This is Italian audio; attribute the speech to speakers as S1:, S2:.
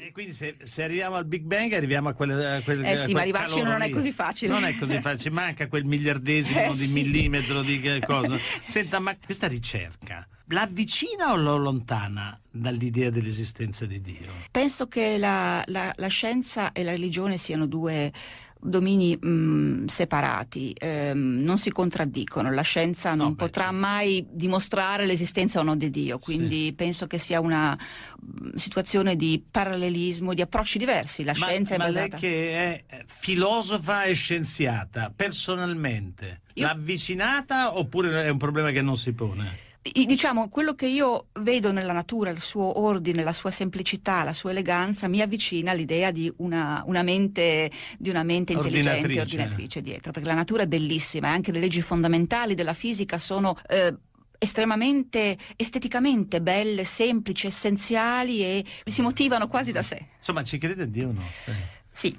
S1: E quindi se, se, arriviamo al Big Bang arriviamo a eh quel... A quel eh sì, ma arrivarci non è così facile. Non è così facile, manca quel miliardesimo eh di sì. millimetro di cosa. Senta, ma questa ricerca l'avvicina o lo allontana dall'idea dell'esistenza di Dio?
S2: Penso che la, la, la scienza e la religione siano due domini mh, mm, separati, ehm, non si contraddicono, la scienza non no, potrà beh, certo. mai dimostrare l'esistenza o no di Dio, quindi sì. penso che sia una mm, situazione di parallelismo, di approcci diversi, la ma, scienza ma basata... Ma lei
S1: che è eh, filosofa e scienziata,
S2: personalmente, Io... l'avvicinata oppure è un problema che non si pone? diciamo, quello che io vedo nella natura, il suo ordine, la sua semplicità, la sua eleganza, mi avvicina all'idea di una, una mente, di una mente ordinatrice. intelligente, ordinatrice dietro, perché la natura è bellissima e anche le leggi fondamentali della fisica sono... Eh, estremamente esteticamente belle, semplici, essenziali e si motivano quasi da sé.
S1: Insomma, ci crede Dio o no?
S2: Sì.